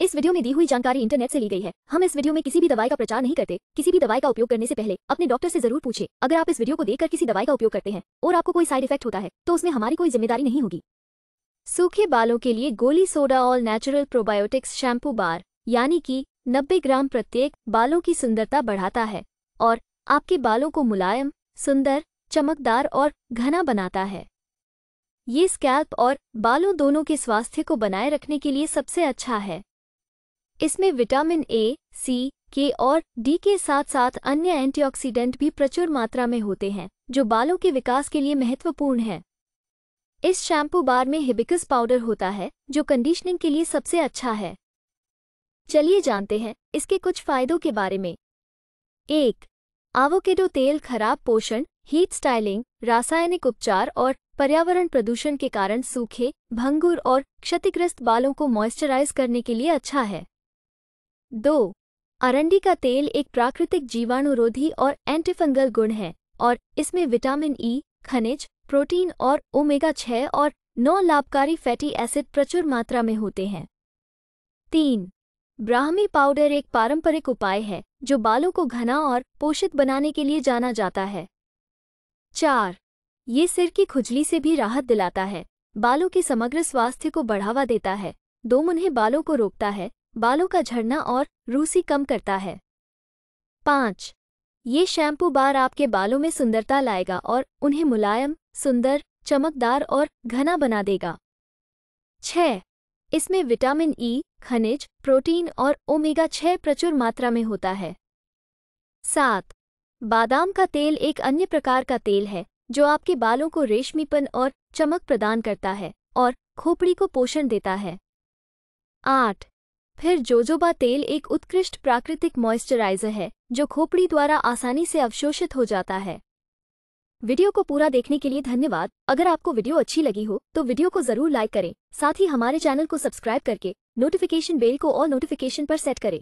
इस वीडियो में दी हुई जानकारी इंटरनेट से ली गई है हम इस वीडियो में किसी भी दवाई का प्रचार नहीं करते किसी भी दवाई का उपयोग करने से पहले अपने डॉक्टर से जरूर पूछे अगर आप इस वीडियो को देखकर किसी दवाई का उपयोग करते हैं और आपको कोई साइड इफेक्ट होता है तो उसमें हमारी कोई जिम्मेदारी नहीं होगी सूखे बालों के लिए गोली soda all natural probiotics shampoo bar यानी कि नब्बे ग्राम प्रत्येक बालों की सुंदरता बढ़ाता है और आपके बालों को मुलायम सुंदर चमकदार और घना बनाता है ये स्कैल्प और बालों दोनों के स्वास्थ्य को बनाए रखने के लिए सबसे अच्छा है इसमें विटामिन ए सी के और डी के साथ साथ अन्य एंटीऑक्सीडेंट भी प्रचुर मात्रा में होते हैं जो बालों के विकास के लिए महत्वपूर्ण है इस शैम्पू बार में हिबिकस पाउडर होता है जो कंडीशनिंग के लिए सबसे अच्छा है चलिए जानते हैं इसके कुछ फायदों के बारे में एक आवोकेडो तेल खराब पोषण हीट स्टाइलिंग रासायनिक उपचार और पर्यावरण प्रदूषण के कारण सूखे भंगुर और क्षतिग्रस्त बालों को मॉइस्चराइज करने के लिए अच्छा है दो अरंडी का तेल एक प्राकृतिक जीवाणुरोधी और एंटीफंगल गुण है और इसमें विटामिन ई e, खनिज प्रोटीन और ओमेगा छह और नौ लाभकारी फैटी एसिड प्रचुर मात्रा में होते हैं तीन ब्राह्मी पाउडर एक पारंपरिक उपाय है जो बालों को घना और पोषित बनाने के लिए जाना जाता है चार ये सिर की खुजली से भी राहत दिलाता है बालों के समग्र स्वास्थ्य को बढ़ावा देता है दो मुन्हें बालों को रोकता है बालों का झड़ना और रूसी कम करता है पाँच ये शैम्पू बार आपके बालों में सुंदरता लाएगा और उन्हें मुलायम सुंदर चमकदार और घना बना देगा छ इसमें विटामिन ई खनिज प्रोटीन और ओमेगा छह प्रचुर मात्रा में होता है सात बादाम का तेल एक अन्य प्रकार का तेल है जो आपके बालों को रेशमीपन और चमक प्रदान करता है और खोपड़ी को पोषण देता है आठ फिर जोजोबा तेल एक उत्कृष्ट प्राकृतिक मॉइस्चराइजर है जो खोपड़ी द्वारा आसानी से अवशोषित हो जाता है वीडियो को पूरा देखने के लिए धन्यवाद अगर आपको वीडियो अच्छी लगी हो तो वीडियो को जरूर लाइक करें साथ ही हमारे चैनल को सब्सक्राइब करके नोटिफिकेशन बेल को और नोटिफिकेशन पर सेट करें